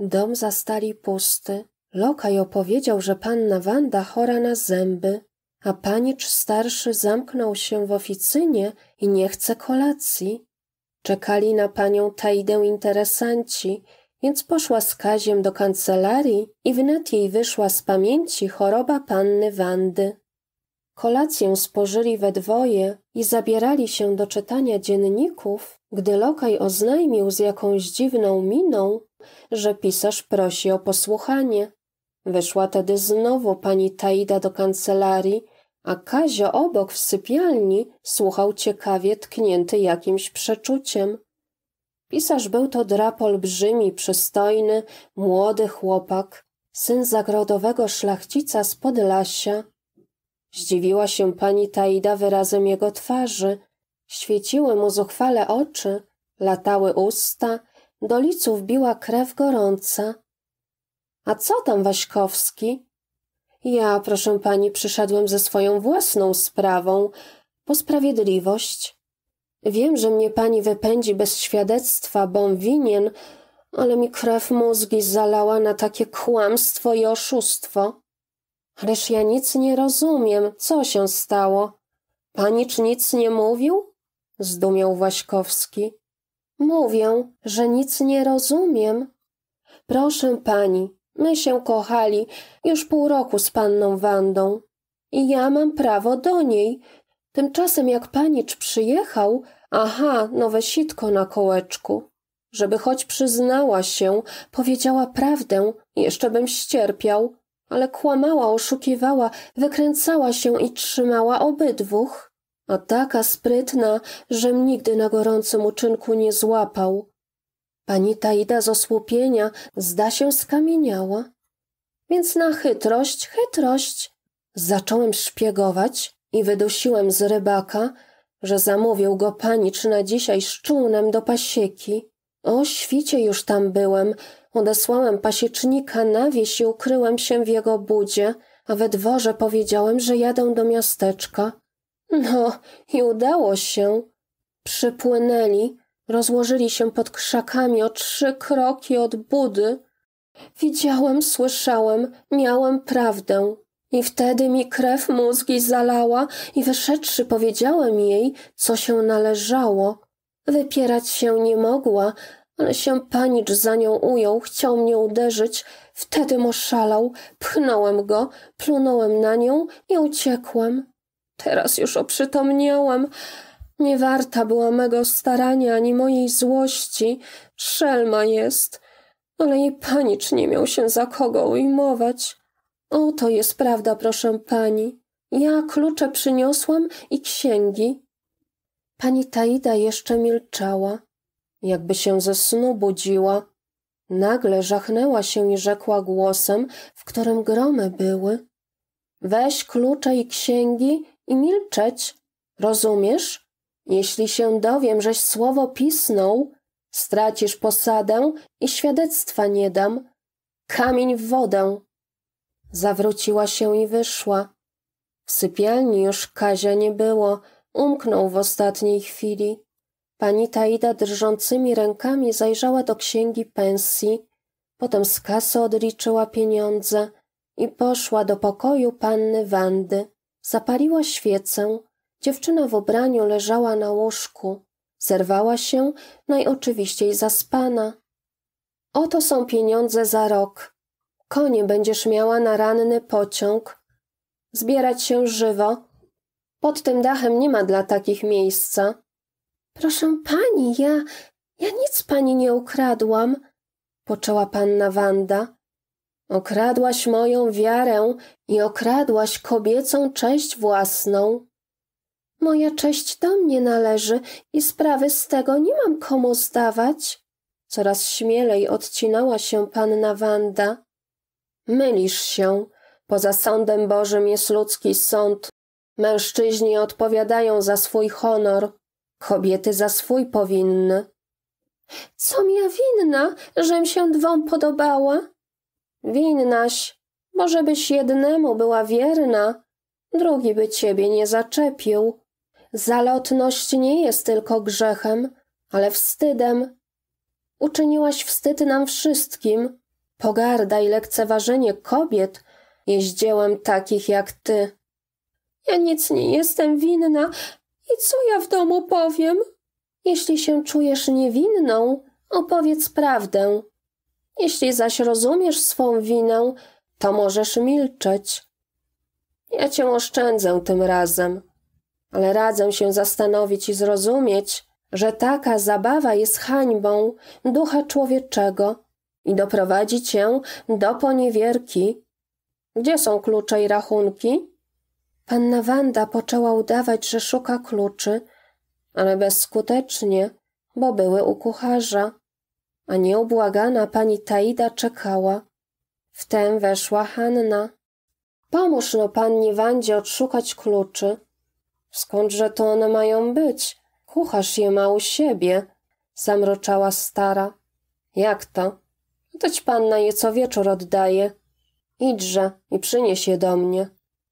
Dom zastali pusty. Lokaj opowiedział, że panna Wanda chora na zęby, a panicz starszy zamknął się w oficynie i nie chce kolacji. Czekali na panią Taidę interesanci, więc poszła z Kaziem do kancelarii i wnet jej wyszła z pamięci choroba panny Wandy. Kolację spożyli we dwoje i zabierali się do czytania dzienników, gdy lokaj oznajmił z jakąś dziwną miną, że pisarz prosi o posłuchanie. Wyszła tedy znowu pani Taida do kancelarii, a Kazio obok w sypialni słuchał ciekawie tknięty jakimś przeczuciem. Pisarz był to drap olbrzymi, przystojny, młody chłopak, syn zagrodowego szlachcica z Podlasia. Zdziwiła się pani Taida wyrazem jego twarzy. Świeciły mu zuchwale oczy, latały usta do liców biła krew gorąca. A co tam, Waśkowski? Ja, proszę pani, przyszedłem ze swoją własną sprawą, po sprawiedliwość. Wiem, że mnie pani wypędzi bez świadectwa, bom winien, ale mi krew mózgi zalała na takie kłamstwo i oszustwo. Ależ ja nic nie rozumiem, co się stało. Panicz nic nie mówił? Zdumiał Waśkowski. Mówię, że nic nie rozumiem. Proszę pani, my się kochali już pół roku z panną Wandą. I ja mam prawo do niej. Tymczasem jak panicz przyjechał, aha, nowe sitko na kołeczku. Żeby choć przyznała się, powiedziała prawdę, jeszcze bym ścierpiał. Ale kłamała, oszukiwała, wykręcała się i trzymała obydwóch a taka sprytna, żem nigdy na gorącym uczynku nie złapał. Pani Taida z osłupienia zda się skamieniała. Więc na chytrość, chytrość. Zacząłem szpiegować i wydusiłem z rybaka, że zamówił go panicz na dzisiaj szczółnem do pasieki. O świcie już tam byłem. Odesłałem pasiecznika na wieś i ukryłem się w jego budzie, a we dworze powiedziałem, że jadę do miasteczka. No, i udało się. Przypłynęli, rozłożyli się pod krzakami o trzy kroki od budy. Widziałem, słyszałem, miałem prawdę. I wtedy mi krew mózgi zalała i wyszedłszy powiedziałem jej, co się należało. Wypierać się nie mogła, ale się panicz za nią ujął, chciał mnie uderzyć. Wtedy oszalał, pchnąłem go, plunąłem na nią i uciekłem. Teraz już oprzytomniałam. Nie warta była mego starania ani mojej złości. Szelma jest. Ale jej panicz nie miał się za kogo ujmować. Oto jest prawda, proszę pani. Ja klucze przyniosłam i księgi. Pani Taida jeszcze milczała, jakby się ze snu budziła. Nagle żachnęła się i rzekła głosem, w którym gromy były. Weź klucze i księgi i milczeć. Rozumiesz? Jeśli się dowiem, żeś słowo pisnął, stracisz posadę i świadectwa nie dam. Kamień w wodę. Zawróciła się i wyszła. W sypialni już Kazia nie było, umknął w ostatniej chwili. Pani Taida drżącymi rękami zajrzała do księgi pensji, potem z kasy odliczyła pieniądze i poszła do pokoju panny Wandy. Zapaliła świecę, dziewczyna w ubraniu leżała na łóżku. Zerwała się, najoczywiściej zaspana. Oto są pieniądze za rok. Konie będziesz miała na ranny pociąg. Zbierać się żywo. Pod tym dachem nie ma dla takich miejsca. Proszę pani, ja... ja nic pani nie ukradłam, poczęła panna Wanda. Okradłaś moją wiarę i okradłaś kobiecą cześć własną. Moja cześć do mnie należy i sprawy z tego nie mam komu zdawać. Coraz śmielej odcinała się panna Wanda. Mylisz się. Poza sądem Bożym jest ludzki sąd. Mężczyźni odpowiadają za swój honor, kobiety za swój powinny. Co ja winna, żem się dwom podobała? Winnaś, może byś jednemu była wierna, drugi by ciebie nie zaczepił. Zalotność nie jest tylko grzechem, ale wstydem. Uczyniłaś wstyd nam wszystkim. Pogarda i lekceważenie kobiet jest dziełem takich jak ty. Ja nic nie jestem winna i co ja w domu powiem? Jeśli się czujesz niewinną, opowiedz prawdę. Jeśli zaś rozumiesz swą winę, to możesz milczeć. Ja cię oszczędzę tym razem, ale radzę się zastanowić i zrozumieć, że taka zabawa jest hańbą ducha człowieczego i doprowadzi cię do poniewierki. Gdzie są klucze i rachunki? Panna Wanda poczęła udawać, że szuka kluczy, ale bezskutecznie, bo były u kucharza a nieubłagana pani Taida czekała. Wtem weszła Hanna. Pomóż no pannie Wandzie odszukać kluczy. Skądże to one mają być? Kuchasz je ma u siebie, zamroczała stara. Jak to? Toć panna je co wieczór oddaje. Idźże i przynieś je do mnie,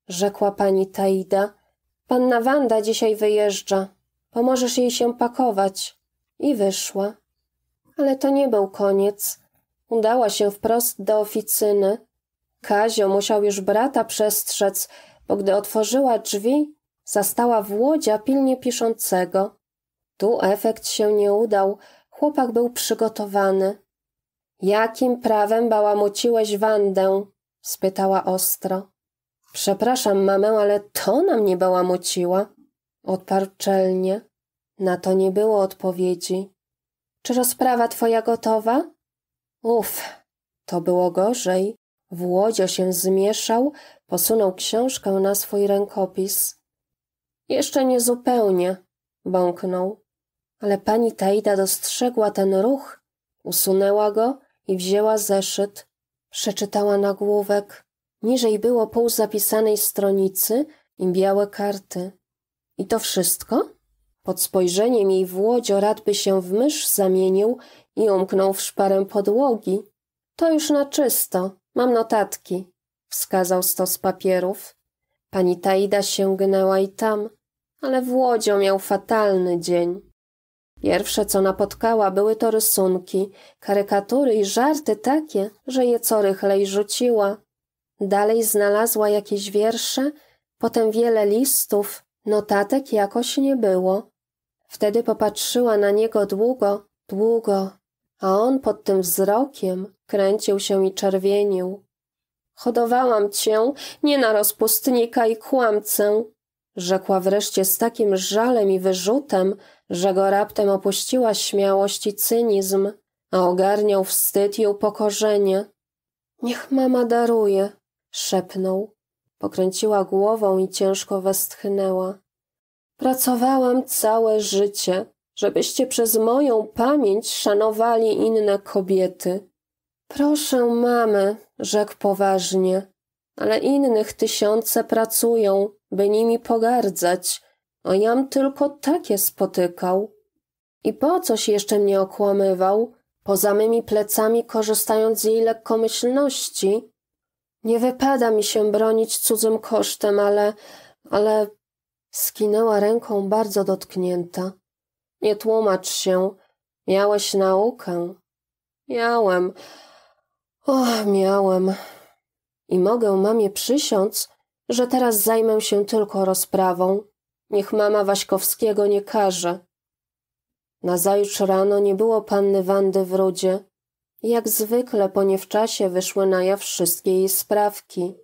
rzekła pani Taida. Panna Wanda dzisiaj wyjeżdża. Pomożesz jej się pakować. I wyszła. Ale to nie był koniec. Udała się wprost do oficyny. Kazio musiał już brata przestrzec, bo gdy otworzyła drzwi, zastała włodzia pilnie piszącego. Tu efekt się nie udał, chłopak był przygotowany. Jakim prawem bałamuciłeś Wandę? spytała ostro. Przepraszam, mamę, ale to nam nie bałamuciła, odparł czelnie. Na to nie było odpowiedzi. Czy rozprawa twoja gotowa? Uf, to było gorzej. Włodzio się zmieszał, posunął książkę na swój rękopis. Jeszcze nie zupełnie, bąknął. Ale pani Taida dostrzegła ten ruch, usunęła go i wzięła zeszyt. Przeczytała nagłówek. Niżej było pół zapisanej stronicy i białe karty. I to wszystko? Pod spojrzeniem jej włodzio radby się w mysz zamienił i umknął w szparę podłogi. To już na czysto, mam notatki, wskazał stos papierów. Pani Taida sięgnęła i tam, ale Włodzio miał fatalny dzień. Pierwsze, co napotkała, były to rysunki, karykatury i żarty takie, że je co rychlej rzuciła. Dalej znalazła jakieś wiersze, potem wiele listów, notatek jakoś nie było. Wtedy popatrzyła na niego długo, długo, a on pod tym wzrokiem kręcił się i czerwienił. Hodowałam cię nie na rozpustnika i kłamcę, rzekła wreszcie z takim żalem i wyrzutem, że go raptem opuściła śmiałość i cynizm, a ogarniał wstyd i upokorzenie. Niech mama daruje, szepnął. Pokręciła głową i ciężko westchnęła. Pracowałam całe życie, żebyście przez moją pamięć szanowali inne kobiety. Proszę, mamy, rzekł poważnie, ale innych tysiące pracują, by nimi pogardzać, a jam tylko takie spotykał. I po coś jeszcze mnie okłamywał, poza mymi plecami korzystając z jej lekkomyślności? Nie wypada mi się bronić cudzym kosztem, ale, ale Skinęła ręką bardzo dotknięta. Nie tłumacz się. Miałeś naukę. Miałem. O, miałem. I mogę mamie przysiąc, że teraz zajmę się tylko rozprawą. Niech mama Waśkowskiego nie każe. Nazajutrz rano nie było panny Wandy w Rudzie. Jak zwykle po niewczasie wyszły na jaw wszystkie jej sprawki.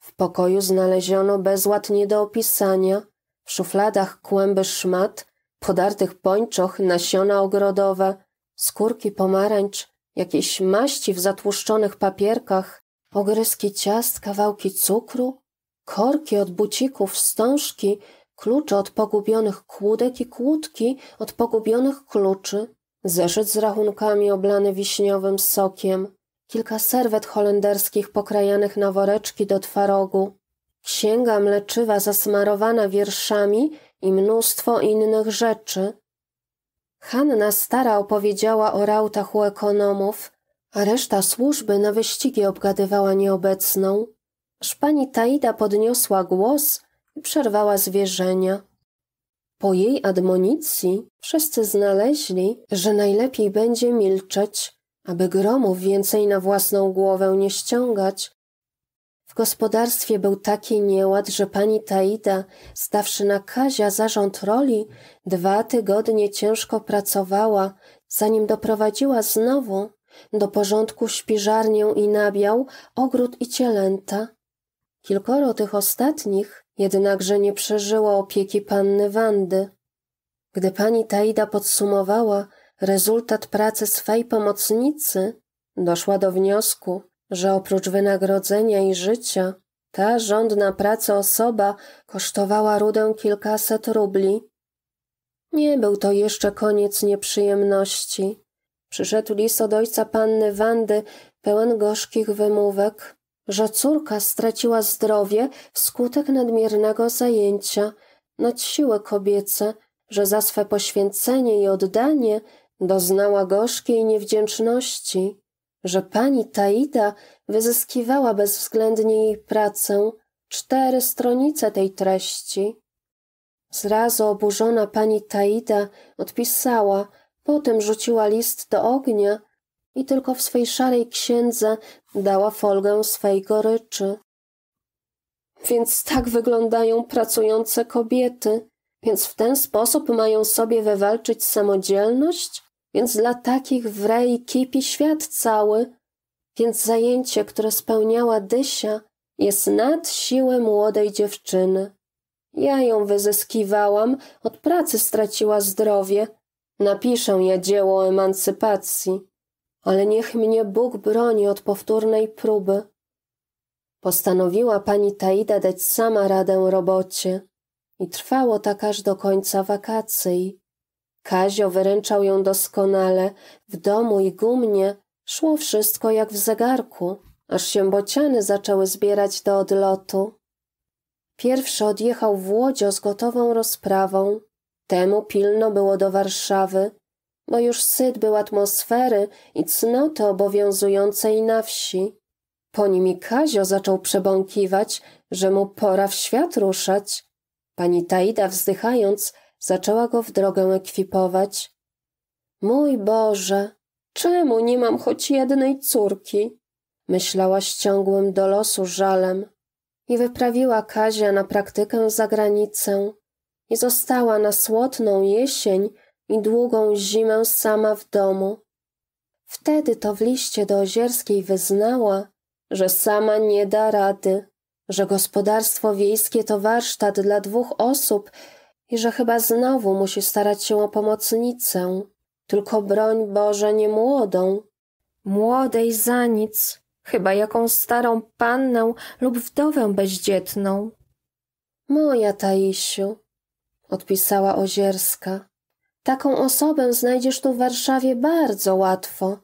W pokoju znaleziono bezład nie do opisania – w szufladach kłęby szmat, podartych pończoch, nasiona ogrodowe, skórki pomarańcz, jakieś maści w zatłuszczonych papierkach, ogryski ciast, kawałki cukru, korki od bucików, wstążki, klucze od pogubionych kłódek i kłódki od pogubionych kluczy, zeszyt z rachunkami oblany wiśniowym sokiem, kilka serwet holenderskich pokrajanych na woreczki do twarogu, księga mleczywa zasmarowana wierszami i mnóstwo innych rzeczy. Hanna stara opowiedziała o rautach u ekonomów, a reszta służby na wyścigi obgadywała nieobecną. Aż pani Taida podniosła głos i przerwała zwierzenia. Po jej admonicji wszyscy znaleźli, że najlepiej będzie milczeć, aby gromów więcej na własną głowę nie ściągać, gospodarstwie był taki nieład, że pani Taida, stawszy na Kazia zarząd roli, dwa tygodnie ciężko pracowała, zanim doprowadziła znowu do porządku śpiżarnię i nabiał, ogród i cielęta. Kilkoro tych ostatnich jednakże nie przeżyło opieki panny Wandy. Gdy pani Taida podsumowała rezultat pracy swej pomocnicy, doszła do wniosku, że oprócz wynagrodzenia i życia ta rządna praca osoba kosztowała rudę kilkaset rubli. Nie był to jeszcze koniec nieprzyjemności. Przyszedł list od ojca panny Wandy, pełen gorzkich wymówek, że córka straciła zdrowie wskutek nadmiernego zajęcia nad siłę kobiece, że za swe poświęcenie i oddanie doznała gorzkiej niewdzięczności że pani Taida wyzyskiwała bezwzględnie jej pracę, cztery stronice tej treści. Zrazu oburzona pani Taida odpisała, potem rzuciła list do ognia i tylko w swej szarej księdze dała folgę swej goryczy. Więc tak wyglądają pracujące kobiety, więc w ten sposób mają sobie wywalczyć samodzielność? więc dla takich w rei kipi świat cały, więc zajęcie, które spełniała Dysia, jest nad siłę młodej dziewczyny. Ja ją wyzyskiwałam, od pracy straciła zdrowie. Napiszę ja dzieło o emancypacji, ale niech mnie Bóg broni od powtórnej próby. Postanowiła pani Taida dać sama radę robocie i trwało tak aż do końca wakacji. Kazio wyręczał ją doskonale, w domu i gumnie szło wszystko jak w zegarku, aż się bociany zaczęły zbierać do odlotu. Pierwszy odjechał w łodzio z gotową rozprawą. Temu pilno było do Warszawy, bo już syt był atmosfery i cnoty obowiązującej na wsi. Po nim i Kazio zaczął przebąkiwać, że mu pora w świat ruszać. Pani Taida wzdychając Zaczęła go w drogę ekwipować. Mój Boże, czemu nie mam choć jednej córki? Myślała z ciągłym do losu żalem. I wyprawiła Kazia na praktykę za granicę. I została na słodną jesień i długą zimę sama w domu. Wtedy to w liście do Ozierskiej wyznała, że sama nie da rady, że gospodarstwo wiejskie to warsztat dla dwóch osób i że chyba znowu musi starać się o pomocnicę, tylko broń Boże nie młodą. Młodej za nic, chyba jaką starą pannę lub wdowę bezdzietną. Moja Taisiu, odpisała Ozierska. Taką osobę znajdziesz tu w Warszawie bardzo łatwo.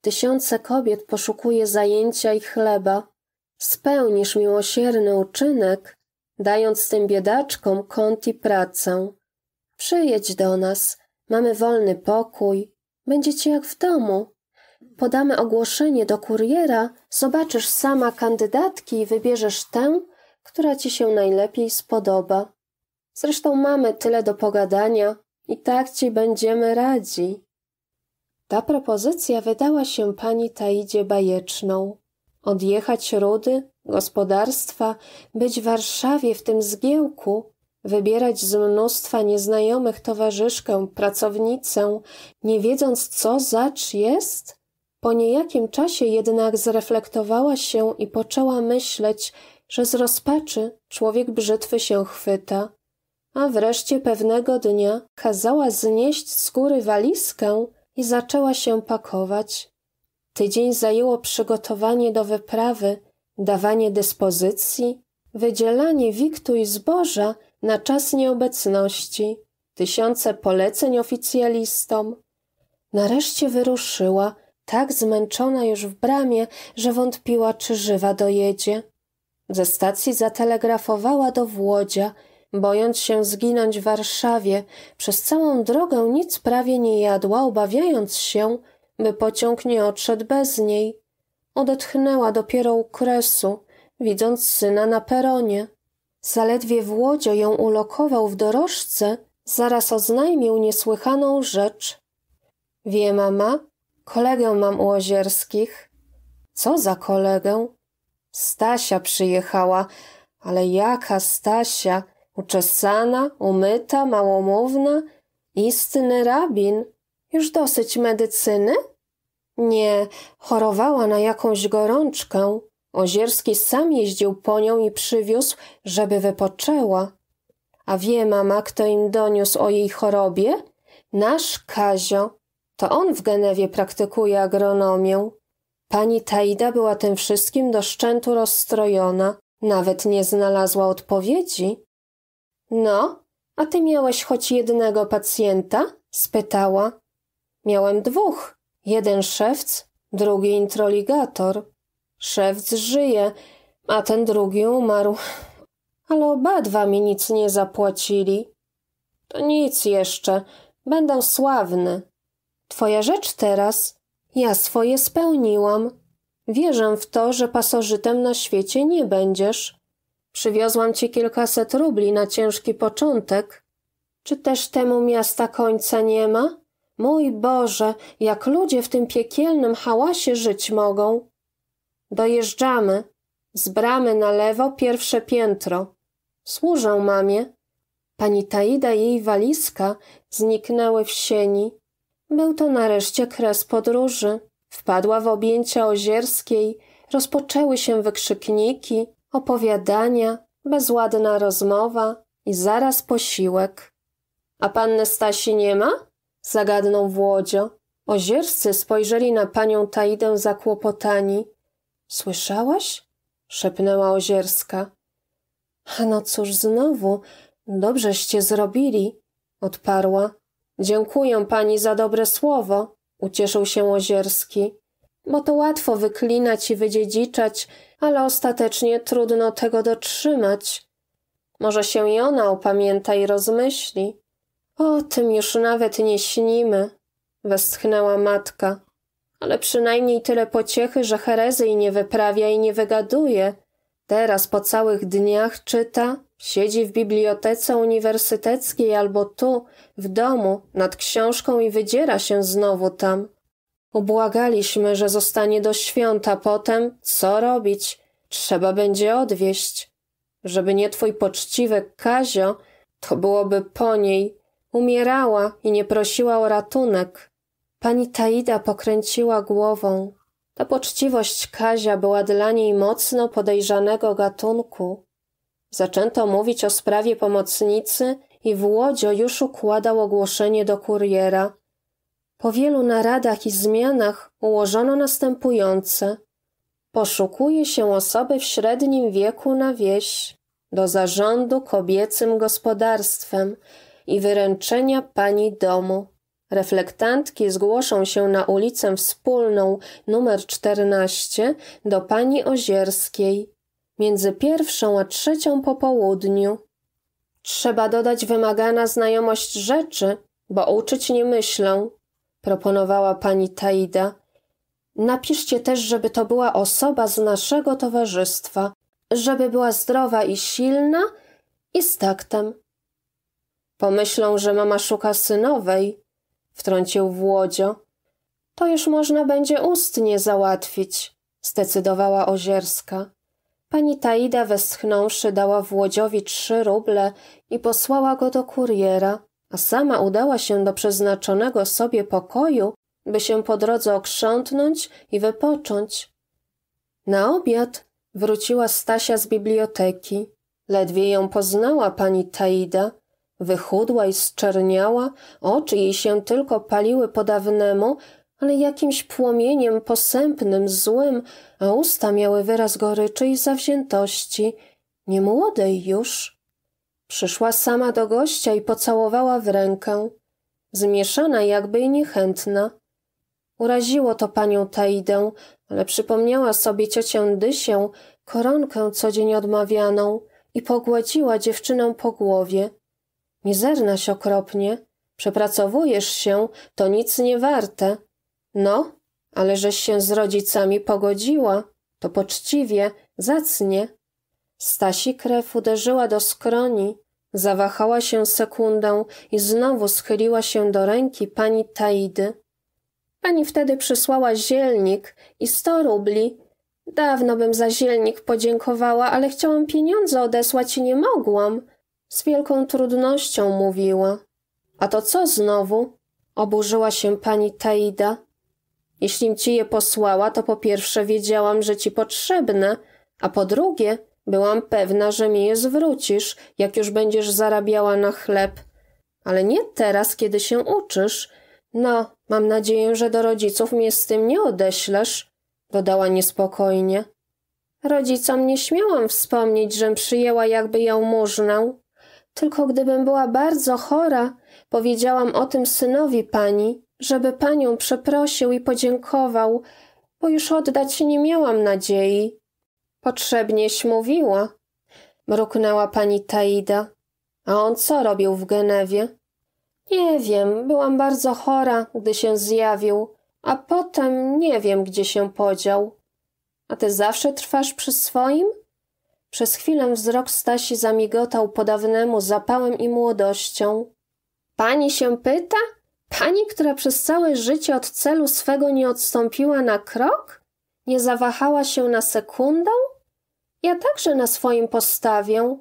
Tysiące kobiet poszukuje zajęcia i chleba. Spełnisz miłosierny uczynek, dając tym biedaczkom kąt i pracę. Przyjedź do nas, mamy wolny pokój, będziecie jak w domu. Podamy ogłoszenie do kuriera, zobaczysz sama kandydatki i wybierzesz tę, która ci się najlepiej spodoba. Zresztą mamy tyle do pogadania i tak ci będziemy radzi. Ta propozycja wydała się pani Taidzie bajeczną. Odjechać rudy, gospodarstwa, być w Warszawie w tym zgiełku, wybierać z mnóstwa nieznajomych towarzyszkę, pracownicę, nie wiedząc co zacz jest? Po niejakim czasie jednak zreflektowała się i poczęła myśleć, że z rozpaczy człowiek brzytwy się chwyta. A wreszcie pewnego dnia kazała znieść z góry walizkę i zaczęła się pakować. Tydzień zajęło przygotowanie do wyprawy, dawanie dyspozycji, wydzielanie wiktu i zboża na czas nieobecności, tysiące poleceń oficjalistom. Nareszcie wyruszyła, tak zmęczona już w bramie, że wątpiła, czy żywa dojedzie. Ze stacji zatelegrafowała do Włodzia, bojąc się zginąć w Warszawie. Przez całą drogę nic prawie nie jadła, obawiając się, by pociąg nie odszedł bez niej. Odetchnęła dopiero u kresu, widząc syna na peronie. Zaledwie Włodzio ją ulokował w dorożce, zaraz oznajmił niesłychaną rzecz. Wie mama, kolegę mam u Ozierskich. Co za kolegę? Stasia przyjechała, ale jaka Stasia? Uczesana, umyta, małomówna? Istny rabin. Już dosyć medycyny? Nie, chorowała na jakąś gorączkę. Ozierski sam jeździł po nią i przywiózł, żeby wypoczęła. A wie mama, kto im doniósł o jej chorobie? Nasz Kazio. To on w Genewie praktykuje agronomię. Pani Taida była tym wszystkim do szczętu rozstrojona. Nawet nie znalazła odpowiedzi. No, a ty miałeś choć jednego pacjenta? spytała. Miałem dwóch, Jeden szewc, drugi introligator. Szewc żyje, a ten drugi umarł. Ale obadwa mi nic nie zapłacili. To nic jeszcze, będę sławny. Twoja rzecz teraz, ja swoje spełniłam. Wierzę w to, że pasożytem na świecie nie będziesz. Przywiozłam ci kilkaset rubli na ciężki początek. Czy też temu miasta końca nie ma? Mój Boże, jak ludzie w tym piekielnym hałasie żyć mogą. Dojeżdżamy. Z bramy na lewo pierwsze piętro. Służę mamie. Pani Taida i jej walizka zniknęły w sieni. Był to nareszcie kres podróży. Wpadła w objęcia Ozierskiej, rozpoczęły się wykrzykniki, opowiadania, bezładna rozmowa i zaraz posiłek. A panny Stasi nie ma? zagadnął Włodzio. Ozierscy spojrzeli na panią Taidę zakłopotani. Słyszałaś? szepnęła Ozierska. No cóż znowu, dobrzeście zrobili, odparła. Dziękuję pani za dobre słowo, ucieszył się Ozierski. Bo to łatwo wyklinać i wydziedziczać, ale ostatecznie trudno tego dotrzymać. Może się i ona opamięta i rozmyśli. O tym już nawet nie śnimy, westchnęła matka. Ale przynajmniej tyle pociechy, że herezji nie wyprawia i nie wygaduje. Teraz po całych dniach czyta, siedzi w bibliotece uniwersyteckiej albo tu, w domu, nad książką i wydziera się znowu tam. Ubłagaliśmy, że zostanie do świąta potem. Co robić? Trzeba będzie odwieźć. Żeby nie twój poczciwy Kazio, to byłoby po niej. Umierała i nie prosiła o ratunek. Pani Taida pokręciła głową. Ta poczciwość Kazia była dla niej mocno podejrzanego gatunku. Zaczęto mówić o sprawie pomocnicy i Łodzio już układał ogłoszenie do kuriera. Po wielu naradach i zmianach ułożono następujące. Poszukuje się osoby w średnim wieku na wieś, do zarządu kobiecym gospodarstwem, i wyręczenia pani domu. Reflektantki zgłoszą się na ulicę wspólną numer 14 do pani Ozierskiej między pierwszą a trzecią po południu. Trzeba dodać wymagana znajomość rzeczy, bo uczyć nie myślą, proponowała pani Taida. Napiszcie też, żeby to była osoba z naszego towarzystwa, żeby była zdrowa i silna i z taktem. Pomyślą, że mama szuka synowej, wtrącił Włodzio. To już można będzie ustnie załatwić, zdecydowała Ozierska. Pani Taida westchnąwszy dała Włodziowi trzy ruble i posłała go do kuriera, a sama udała się do przeznaczonego sobie pokoju, by się po drodze okrzątnąć i wypocząć. Na obiad wróciła Stasia z biblioteki. Ledwie ją poznała pani Taida – Wychudła i zczerniała, oczy jej się tylko paliły po dawnemu, ale jakimś płomieniem posępnym, złym, a usta miały wyraz goryczy i zawziętości, nie młodej już. Przyszła sama do gościa i pocałowała w rękę, zmieszana jakby i niechętna. Uraziło to panią Taidę, ale przypomniała sobie ciocię Dysię, koronkę codziennie odmawianą i pogładziła dziewczynę po głowie. Mizernaś okropnie. Przepracowujesz się, to nic nie warte. No, ale żeś się z rodzicami pogodziła. To poczciwie, zacnie. Stasi krew uderzyła do skroni. Zawahała się sekundę i znowu schyliła się do ręki pani Taidy. Pani wtedy przysłała zielnik i sto rubli. Dawno bym za zielnik podziękowała, ale chciałam pieniądze odesłać i nie mogłam. Z wielką trudnością mówiła. A to co znowu? Oburzyła się pani Taida. Jeślim ci je posłała, to po pierwsze wiedziałam, że ci potrzebne, a po drugie byłam pewna, że mi je zwrócisz, jak już będziesz zarabiała na chleb. Ale nie teraz, kiedy się uczysz. No, mam nadzieję, że do rodziców mnie z tym nie odeślesz, dodała niespokojnie. Rodzicom nie śmiałam wspomnieć, żem przyjęła jakby jałmużnę. Tylko gdybym była bardzo chora, powiedziałam o tym synowi pani, żeby panią przeprosił i podziękował, bo już oddać nie miałam nadziei. Potrzebnieś mówiła, mruknęła pani Taida. A on co robił w Genewie? Nie wiem, byłam bardzo chora, gdy się zjawił, a potem nie wiem, gdzie się podział. A ty zawsze trwasz przy swoim? Przez chwilę wzrok Stasi zamigotał podawnemu zapałem i młodością. Pani się pyta? Pani, która przez całe życie od celu swego nie odstąpiła na krok? Nie zawahała się na sekundę? Ja także na swoim postawię.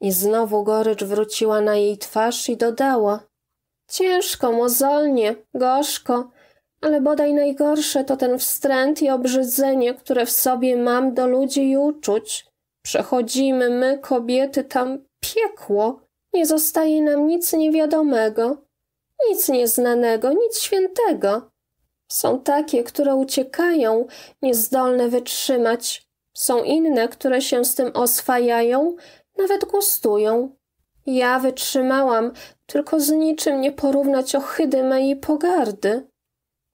I znowu gorycz wróciła na jej twarz i dodała. Ciężko, mozolnie, gorzko, ale bodaj najgorsze to ten wstręt i obrzydzenie, które w sobie mam do ludzi i uczuć. Przechodzimy my, kobiety, tam piekło. Nie zostaje nam nic niewiadomego, nic nieznanego, nic świętego. Są takie, które uciekają, niezdolne wytrzymać. Są inne, które się z tym oswajają, nawet gustują. Ja wytrzymałam, tylko z niczym nie porównać ohydy mej pogardy.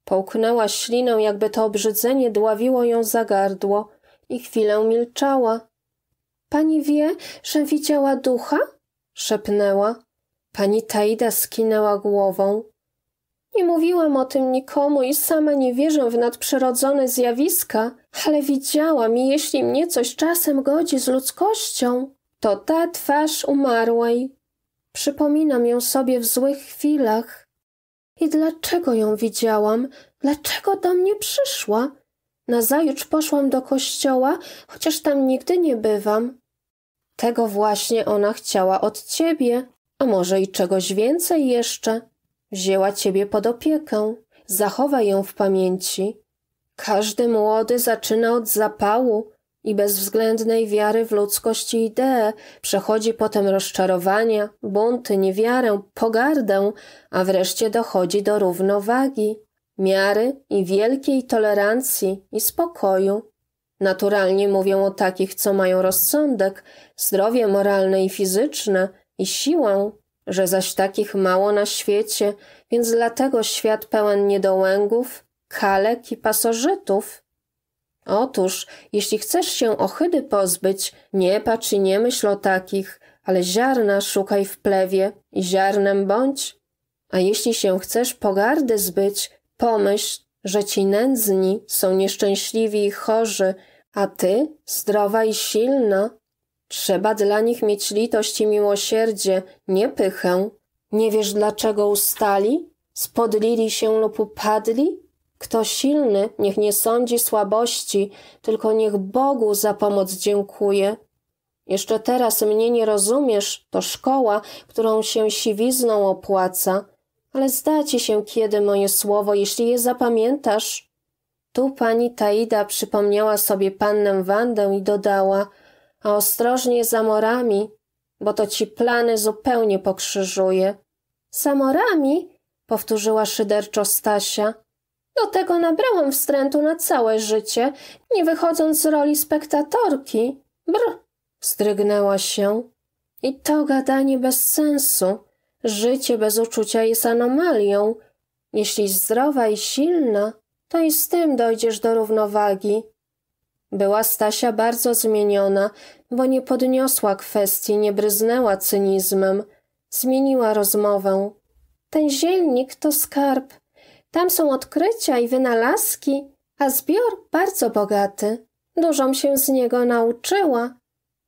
Połknęła śliną, jakby to obrzydzenie dławiło ją za gardło i chwilę milczała. Pani wie, że widziała ducha? szepnęła. Pani Taida skinęła głową. Nie mówiłam o tym nikomu i sama nie wierzę w nadprzyrodzone zjawiska, ale widziałam i jeśli mnie coś czasem godzi z ludzkością, to ta twarz umarłej. Przypominam ją sobie w złych chwilach. I dlaczego ją widziałam? Dlaczego do mnie przyszła? Nazajutrz poszłam do kościoła, chociaż tam nigdy nie bywam. Tego właśnie ona chciała od ciebie, a może i czegoś więcej jeszcze. Wzięła ciebie pod opiekę, zachowaj ją w pamięci. Każdy młody zaczyna od zapału i bezwzględnej wiary w ludzkość i ideę, przechodzi potem rozczarowania, bunty, niewiarę, pogardę, a wreszcie dochodzi do równowagi miary i wielkiej tolerancji i spokoju. Naturalnie mówią o takich, co mają rozsądek, zdrowie moralne i fizyczne i siłę, że zaś takich mało na świecie, więc dlatego świat pełen niedołęgów, kalek i pasożytów. Otóż, jeśli chcesz się ohydy pozbyć, nie patrz i nie myśl o takich, ale ziarna szukaj w plewie i ziarnem bądź. A jeśli się chcesz pogardy zbyć, Pomyśl, że ci nędzni są nieszczęśliwi i chorzy, a ty, zdrowa i silna, trzeba dla nich mieć litość i miłosierdzie, nie pychę. Nie wiesz, dlaczego ustali? Spodlili się lub upadli? Kto silny, niech nie sądzi słabości, tylko niech Bogu za pomoc dziękuje. Jeszcze teraz mnie nie rozumiesz, to szkoła, którą się siwizną opłaca – ale zda ci się kiedy moje słowo, jeśli je zapamiętasz. Tu pani Taida przypomniała sobie pannę Wandę i dodała, a ostrożnie za morami, bo to ci plany zupełnie pokrzyżuje. „Samorami?” powtórzyła szyderczo Stasia. Do tego nabrałam wstrętu na całe życie, nie wychodząc z roli spektatorki. Br! Zdrygnęła się. I to gadanie bez sensu. Życie bez uczucia jest anomalią. Jeśli zdrowa i silna, to i z tym dojdziesz do równowagi. Była Stasia bardzo zmieniona, bo nie podniosła kwestii, nie bryznęła cynizmem. Zmieniła rozmowę. Ten zielnik to skarb. Tam są odkrycia i wynalazki, a zbiór bardzo bogaty. Dużą się z niego nauczyła.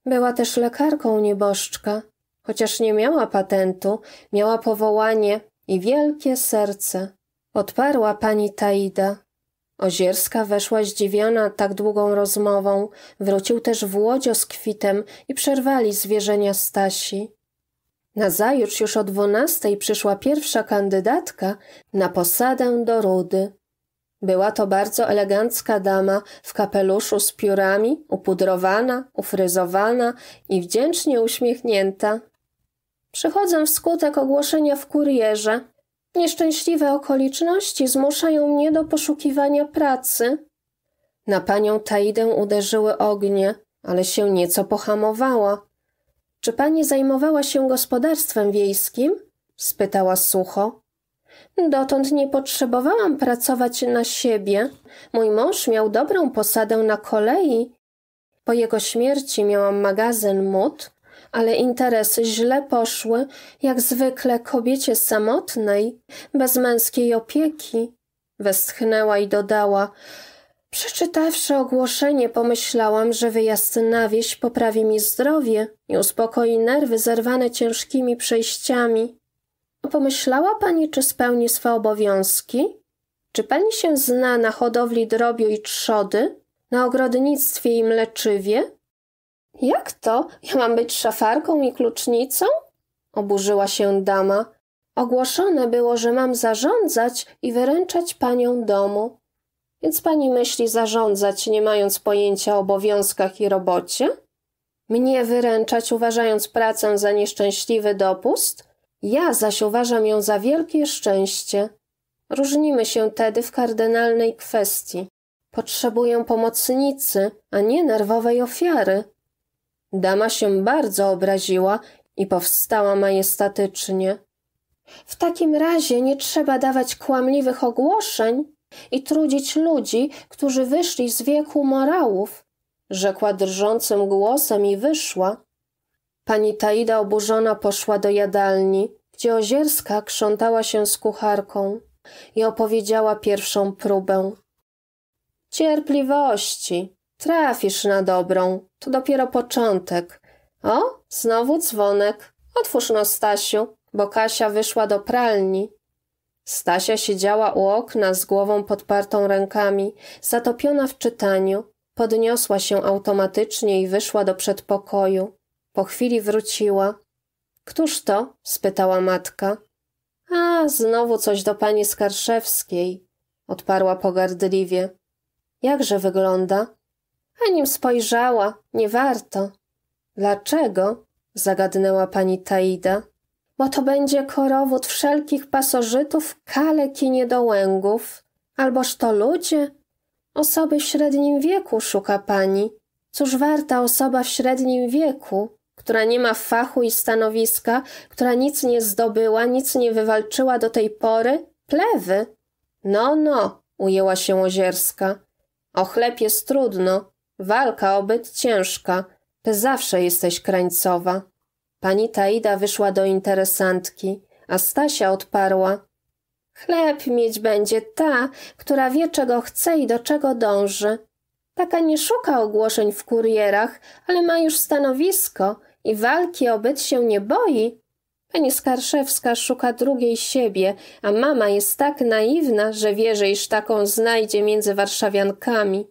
Była też lekarką nieboszczka. Chociaż nie miała patentu, miała powołanie i wielkie serce. Odparła pani Taida. Ozierska weszła zdziwiona tak długą rozmową. Wrócił też Włodzio z kwitem i przerwali zwierzenia Stasi. Nazajutrz już o dwunastej przyszła pierwsza kandydatka na posadę do Rudy. Była to bardzo elegancka dama w kapeluszu z piórami, upudrowana, ufryzowana i wdzięcznie uśmiechnięta. Przychodzę wskutek ogłoszenia w kurierze. Nieszczęśliwe okoliczności zmuszają mnie do poszukiwania pracy. Na panią Taidę uderzyły ognie, ale się nieco pohamowała. Czy pani zajmowała się gospodarstwem wiejskim? spytała sucho. Dotąd nie potrzebowałam pracować na siebie. Mój mąż miał dobrą posadę na kolei. Po jego śmierci miałam magazyn mód, ale interesy źle poszły, jak zwykle kobiecie samotnej, bez męskiej opieki. Westchnęła i dodała. Przeczytawszy ogłoszenie, pomyślałam, że wyjazd na wieś poprawi mi zdrowie i uspokoi nerwy zerwane ciężkimi przejściami. Pomyślała pani, czy spełni swe obowiązki? Czy pani się zna na hodowli drobiu i trzody, na ogrodnictwie i mleczywie? Jak to? Ja mam być szafarką i klucznicą? Oburzyła się dama. Ogłoszone było, że mam zarządzać i wyręczać panią domu. Więc pani myśli zarządzać, nie mając pojęcia o obowiązkach i robocie? Mnie wyręczać, uważając pracę za nieszczęśliwy dopust? Ja zaś uważam ją za wielkie szczęście. Różnimy się tedy w kardynalnej kwestii. Potrzebuję pomocnicy, a nie nerwowej ofiary. Dama się bardzo obraziła i powstała majestatycznie. W takim razie nie trzeba dawać kłamliwych ogłoszeń i trudzić ludzi, którzy wyszli z wieku morałów, rzekła drżącym głosem i wyszła. Pani Taida oburzona poszła do jadalni, gdzie Ozierska krzątała się z kucharką i opowiedziała pierwszą próbę. Cierpliwości, Trafisz na dobrą, to dopiero początek. O, znowu dzwonek. Otwórz no, Stasiu, bo Kasia wyszła do pralni. Stasia siedziała u okna z głową podpartą rękami, zatopiona w czytaniu. Podniosła się automatycznie i wyszła do przedpokoju. Po chwili wróciła. Któż to? spytała matka. A, znowu coś do pani Skarszewskiej, odparła pogardliwie. Jakże wygląda? Anim spojrzała, nie warto. Dlaczego? zagadnęła pani Taida. Bo to będzie korowód wszelkich pasożytów, kalek i niedołęgów. Alboż to ludzie? Osoby w średnim wieku szuka pani. Cóż warta osoba w średnim wieku, która nie ma fachu i stanowiska, która nic nie zdobyła, nic nie wywalczyła do tej pory? Plewy! No, no, ujęła się Ozierska. O chleb jest trudno, Walka o byt ciężka. Ty zawsze jesteś krańcowa. Pani Taida wyszła do interesantki, a Stasia odparła. Chleb mieć będzie ta, która wie czego chce i do czego dąży. Taka nie szuka ogłoszeń w kurierach, ale ma już stanowisko i walki o byt się nie boi. Pani Skarszewska szuka drugiej siebie, a mama jest tak naiwna, że wierzy, iż taką znajdzie między warszawiankami.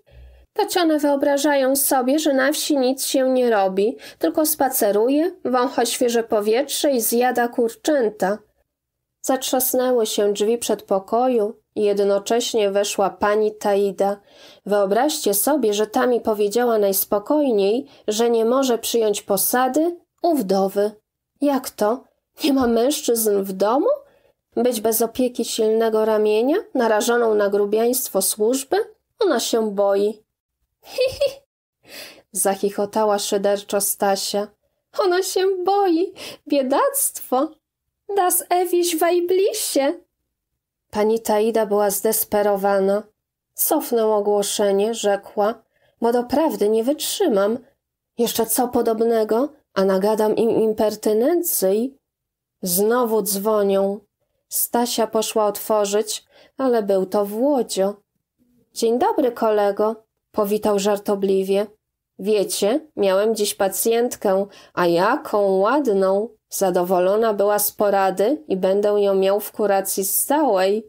Tacione wyobrażają sobie, że na wsi nic się nie robi, tylko spaceruje, wącha świeże powietrze i zjada kurczęta. Zatrzasnęły się drzwi przedpokoju i jednocześnie weszła pani Taida. Wyobraźcie sobie, że ta mi powiedziała najspokojniej, że nie może przyjąć posady u wdowy. Jak to? Nie ma mężczyzn w domu? Być bez opieki silnego ramienia, narażoną na grubiaństwo służby? Ona się boi hi! Zachichotała szyderczo Stasia. Ona się boi. Biedactwo. Das ewiś wejblisie. Pani Taida była zdesperowana. Cofnę ogłoszenie, rzekła, bo doprawdy nie wytrzymam. Jeszcze co podobnego, a nagadam im impertynencji. Znowu dzwonią. Stasia poszła otworzyć, ale był to Włodzio. Dzień dobry, kolego. Powitał żartobliwie. Wiecie, miałem dziś pacjentkę, a jaką ładną. Zadowolona była z porady i będę ją miał w kuracji stałej.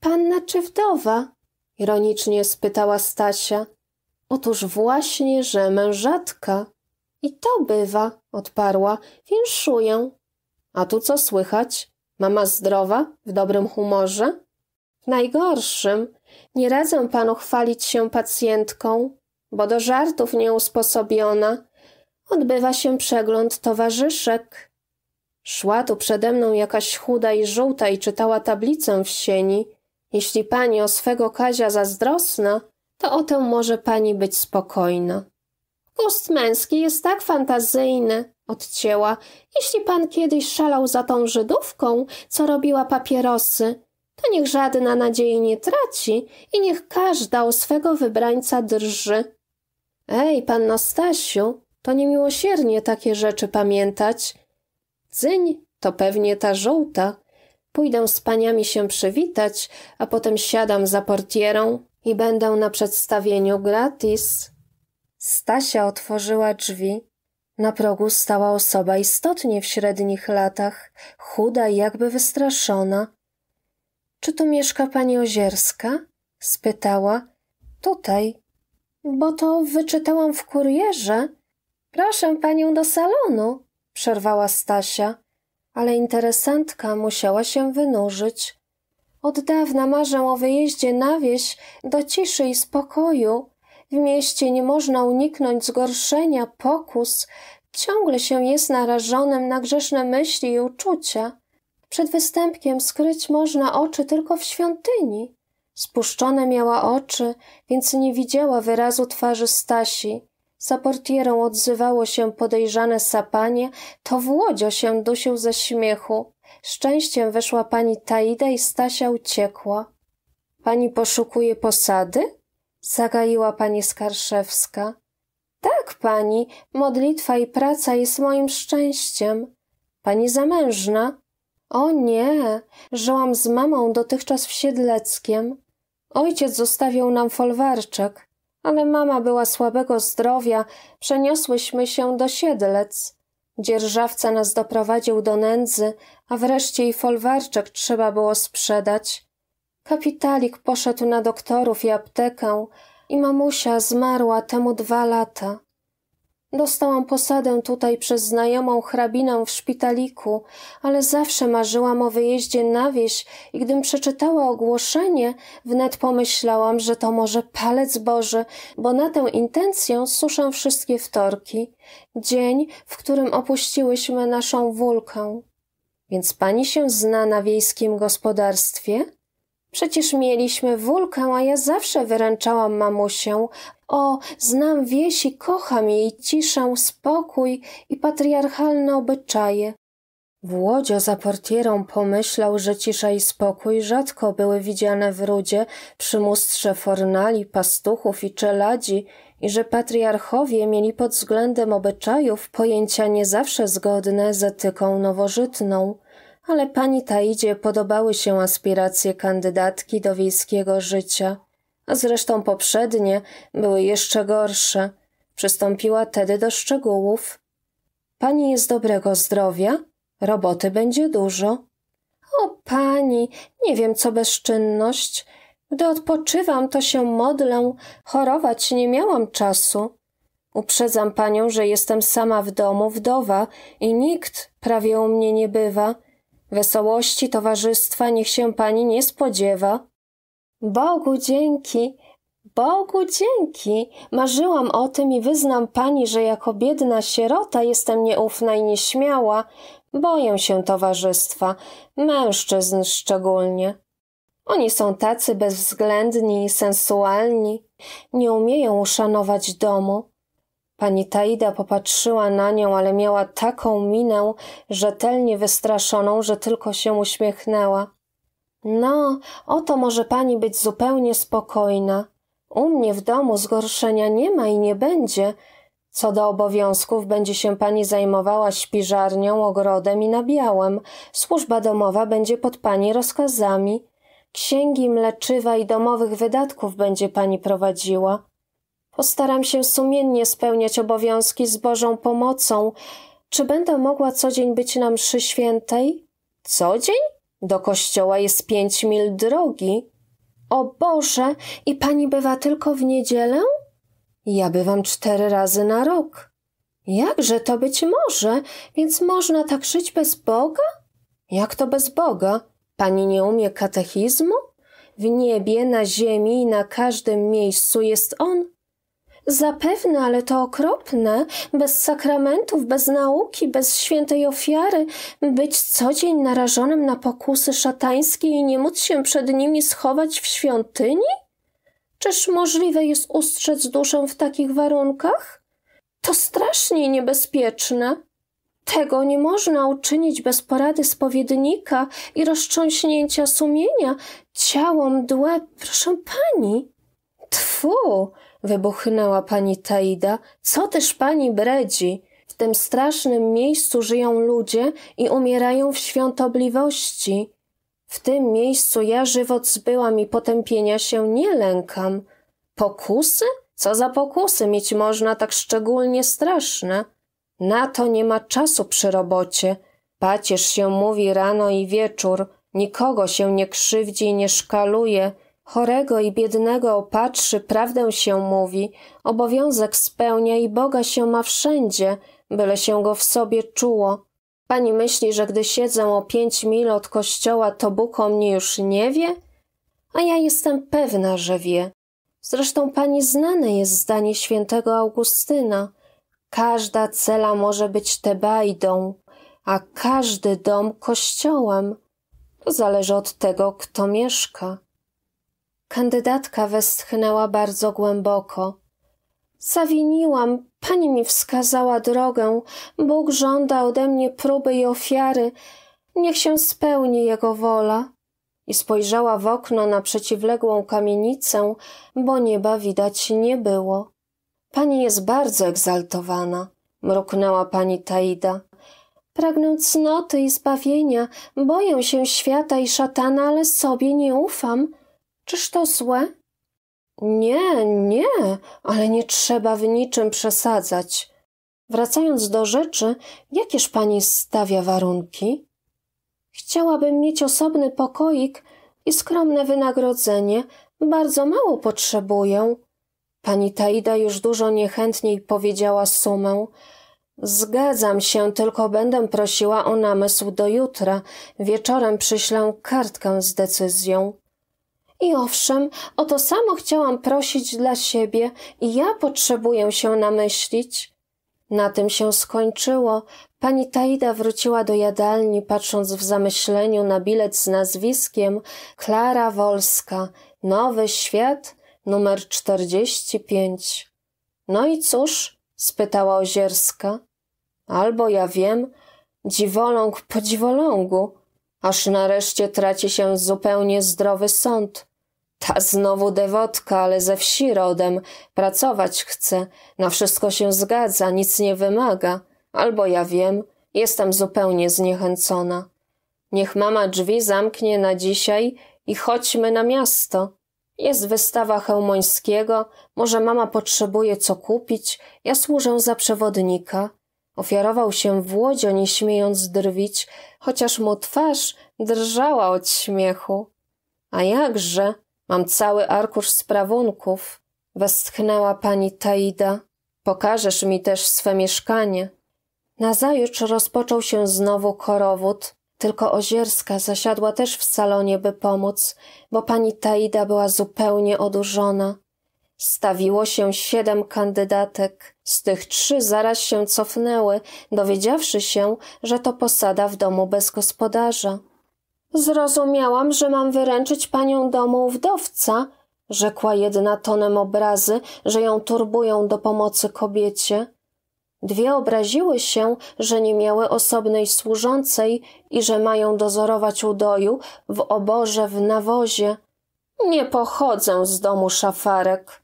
Panna czy wdowa? Ironicznie spytała Stasia. Otóż właśnie, że mężatka. I to bywa, odparła, winszuję. A tu co słychać? Mama zdrowa, w dobrym humorze? W najgorszym, nie radzę panu chwalić się pacjentką, bo do żartów nieusposobiona odbywa się przegląd towarzyszek. Szła tu przede mną jakaś chuda i żółta i czytała tablicę w sieni. Jeśli pani o swego Kazia zazdrosna, to o tę może pani być spokojna. Gust męski jest tak fantazyjny, odcięła. Jeśli pan kiedyś szalał za tą Żydówką, co robiła papierosy, to niech żadna nadziei nie traci i niech każda u swego wybrańca drży. Ej, panno Stasiu, to niemiłosiernie takie rzeczy pamiętać. Dzyń to pewnie ta żółta. Pójdę z paniami się przywitać, a potem siadam za portierą i będę na przedstawieniu gratis. Stasia otworzyła drzwi. Na progu stała osoba istotnie w średnich latach, chuda i jakby wystraszona. Czy tu mieszka pani Ozierska? spytała. Tutaj, bo to wyczytałam w kurierze. Proszę panią do salonu, przerwała Stasia, ale interesantka musiała się wynurzyć. Od dawna marzę o wyjeździe na wieś do ciszy i spokoju. W mieście nie można uniknąć zgorszenia, pokus. Ciągle się jest narażonym na grzeszne myśli i uczucia. Przed występkiem skryć można oczy tylko w świątyni. Spuszczone miała oczy, więc nie widziała wyrazu twarzy Stasi. Za portierą odzywało się podejrzane sapanie, to Włodzio się dusił ze śmiechu. Szczęściem wyszła pani Taida i Stasia uciekła. Pani poszukuje posady? Zagaiła pani Skarszewska. Tak, pani, modlitwa i praca jest moim szczęściem. Pani zamężna? O nie, żyłam z mamą dotychczas w Siedleckiem. Ojciec zostawił nam folwarczek, ale mama była słabego zdrowia, przeniosłyśmy się do Siedlec. Dzierżawca nas doprowadził do nędzy, a wreszcie i folwarczek trzeba było sprzedać. Kapitalik poszedł na doktorów i aptekę i mamusia zmarła temu dwa lata. Dostałam posadę tutaj przez znajomą hrabinę w szpitaliku, ale zawsze marzyłam o wyjeździe na wieś i gdym przeczytała ogłoszenie, wnet pomyślałam, że to może palec Boży, bo na tę intencję suszę wszystkie wtorki. Dzień, w którym opuściłyśmy naszą wulkę. Więc pani się zna na wiejskim gospodarstwie? Przecież mieliśmy wulkę, a ja zawsze wyręczałam mamusię. O, znam wieś i kocham jej ciszę, spokój i patriarchalne obyczaje. Włodzio za portierą pomyślał, że cisza i spokój rzadko były widziane w Rudzie przy mustrze fornali, pastuchów i czeladzi i że patriarchowie mieli pod względem obyczajów pojęcia nie zawsze zgodne z etyką nowożytną ale pani Taidzie podobały się aspiracje kandydatki do wiejskiego życia, a zresztą poprzednie były jeszcze gorsze. Przystąpiła tedy do szczegółów. Pani jest dobrego zdrowia, roboty będzie dużo. O pani, nie wiem co bezczynność. Gdy odpoczywam, to się modlę. Chorować nie miałam czasu. Uprzedzam panią, że jestem sama w domu, wdowa i nikt prawie u mnie nie bywa. Wesołości towarzystwa niech się pani nie spodziewa. Bogu dzięki, Bogu dzięki! Marzyłam o tym i wyznam pani, że jako biedna sierota jestem nieufna i nieśmiała. Boję się towarzystwa, mężczyzn szczególnie. Oni są tacy bezwzględni i sensualni. Nie umieją uszanować domu. Pani Taida popatrzyła na nią, ale miała taką minę rzetelnie wystraszoną, że tylko się uśmiechnęła. No, oto może pani być zupełnie spokojna. U mnie w domu zgorszenia nie ma i nie będzie. Co do obowiązków, będzie się pani zajmowała śpiżarnią, ogrodem i nabiałem. Służba domowa będzie pod pani rozkazami. Księgi mleczywa i domowych wydatków będzie pani prowadziła. Postaram się sumiennie spełniać obowiązki z Bożą pomocą. Czy będę mogła co dzień być na mszy świętej? Co dzień? Do kościoła jest pięć mil drogi. O Boże, i pani bywa tylko w niedzielę? Ja bywam cztery razy na rok. Jakże to być może? Więc można tak żyć bez Boga? Jak to bez Boga? Pani nie umie katechizmu? W niebie, na ziemi i na każdym miejscu jest On. Zapewne, ale to okropne, bez sakramentów, bez nauki, bez świętej ofiary, być co dzień narażonym na pokusy szatańskie i nie móc się przed nimi schować w świątyni? Czyż możliwe jest ustrzec duszę w takich warunkach? To strasznie niebezpieczne. Tego nie można uczynić bez porady spowiednika i roztrząśnięcia sumienia. Ciało mdłe, proszę pani. Tfu! wybuchnęła pani Taida. Co też pani bredzi? W tym strasznym miejscu żyją ludzie i umierają w świątobliwości. W tym miejscu ja żywot zbyłam i potępienia się nie lękam. Pokusy? Co za pokusy mieć można tak szczególnie straszne? Na to nie ma czasu przy robocie. Pacierz się mówi rano i wieczór, nikogo się nie krzywdzi i nie szkaluje, Chorego i biednego opatrzy, prawdę się mówi, obowiązek spełnia i Boga się ma wszędzie, byle się go w sobie czuło. Pani myśli, że gdy siedzę o pięć mil od kościoła, to Bóg o mnie już nie wie? A ja jestem pewna, że wie. Zresztą pani znane jest zdanie świętego Augustyna. Każda cela może być tebajdą, a każdy dom kościołem. To zależy od tego, kto mieszka. Kandydatka westchnęła bardzo głęboko. Zawiniłam, pani mi wskazała drogę, Bóg żąda ode mnie próby i ofiary, niech się spełni jego wola. I spojrzała w okno na przeciwległą kamienicę, bo nieba widać nie było. Pani jest bardzo egzaltowana, mruknęła pani Taida. Pragnę cnoty i zbawienia, boję się świata i szatana, ale sobie nie ufam. Czyż to złe? Nie, nie, ale nie trzeba w niczym przesadzać. Wracając do rzeczy, jakież pani stawia warunki? Chciałabym mieć osobny pokoik i skromne wynagrodzenie. Bardzo mało potrzebuję. Pani Taida już dużo niechętniej powiedziała sumę. Zgadzam się, tylko będę prosiła o namysł do jutra. Wieczorem przyślę kartkę z decyzją. I owszem, o to samo chciałam prosić dla siebie i ja potrzebuję się namyślić. Na tym się skończyło. Pani Taida wróciła do jadalni, patrząc w zamyśleniu na bilet z nazwiskiem Klara Wolska, Nowy Świat, numer 45. No i cóż? spytała Ozierska. Albo ja wiem, dziwoląg po dziwolągu, aż nareszcie traci się zupełnie zdrowy sąd. Ta znowu dewotka, ale ze wsi rodem, pracować chce, na wszystko się zgadza, nic nie wymaga. Albo ja wiem, jestem zupełnie zniechęcona. Niech mama drzwi zamknie na dzisiaj i chodźmy na miasto. Jest wystawa Chełmońskiego, może mama potrzebuje co kupić, ja służę za przewodnika. Ofiarował się w łodzio, nie śmiejąc drwić, chociaż mu twarz drżała od śmiechu. A jakże? Mam cały arkusz sprawunków, westchnęła pani Taida. Pokażesz mi też swe mieszkanie. Nazajutrz rozpoczął się znowu korowód, tylko Ozierska zasiadła też w salonie, by pomóc, bo pani Taida była zupełnie odurzona. Stawiło się siedem kandydatek. Z tych trzy zaraz się cofnęły, dowiedziawszy się, że to posada w domu bez gospodarza. Zrozumiałam, że mam wyręczyć panią domu wdowca, rzekła jedna tonem obrazy, że ją turbują do pomocy kobiecie. Dwie obraziły się, że nie miały osobnej służącej i że mają dozorować udoju w oborze w nawozie. Nie pochodzę z domu szafarek.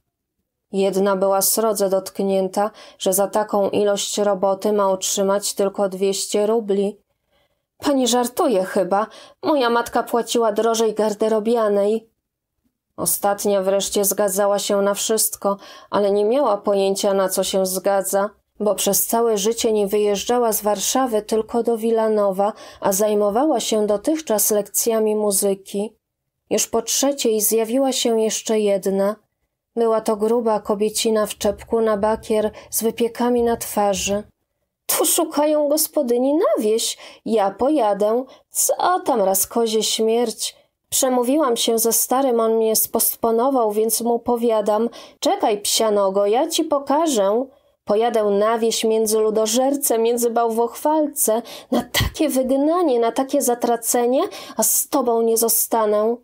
Jedna była srodze dotknięta, że za taką ilość roboty ma otrzymać tylko dwieście rubli. Pani żartuje chyba. Moja matka płaciła drożej garderobianej. Ostatnia wreszcie zgadzała się na wszystko, ale nie miała pojęcia na co się zgadza, bo przez całe życie nie wyjeżdżała z Warszawy tylko do Wilanowa, a zajmowała się dotychczas lekcjami muzyki. Już po trzeciej zjawiła się jeszcze jedna. Była to gruba kobiecina w czepku na bakier z wypiekami na twarzy. Tu szukają gospodyni na wieś. Ja pojadę. Co tam raz kozie śmierć? Przemówiłam się ze starym, on mnie spostponował, więc mu powiadam. Czekaj, psianogo, ja ci pokażę. Pojadę na wieś między ludożerce, między bałwochwalce. Na takie wygnanie, na takie zatracenie, a z tobą nie zostanę.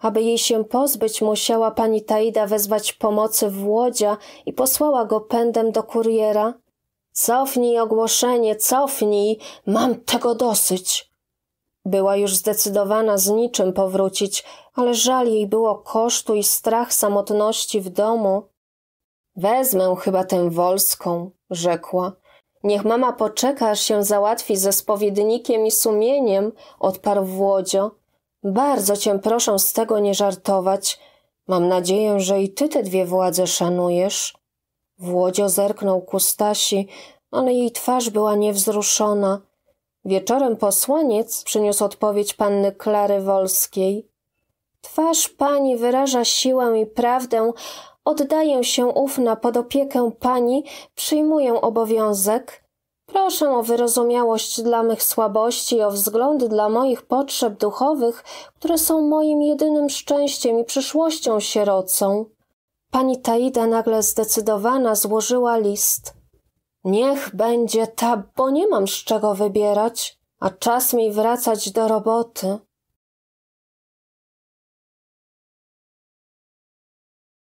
Aby jej się pozbyć, musiała pani Taida wezwać pomocy włodzia i posłała go pędem do kuriera. Cofnij ogłoszenie, cofnij, mam tego dosyć. Była już zdecydowana z niczym powrócić, ale żal jej było kosztu i strach samotności w domu. Wezmę chyba tę Wolską, rzekła. Niech mama poczeka, aż się załatwi ze spowiednikiem i sumieniem, odparł Włodzio. Bardzo cię proszę z tego nie żartować. Mam nadzieję, że i ty te dwie władze szanujesz. Włodzio zerknął ku Stasi, ale jej twarz była niewzruszona. Wieczorem posłaniec przyniósł odpowiedź panny Klary Wolskiej. Twarz pani wyraża siłę i prawdę. Oddaję się ufna pod opiekę pani, przyjmuję obowiązek. Proszę o wyrozumiałość dla mych słabości i o wzgląd dla moich potrzeb duchowych, które są moim jedynym szczęściem i przyszłością sierocą. Pani Taida nagle zdecydowana złożyła list. Niech będzie ta, bo nie mam z czego wybierać, a czas mi wracać do roboty.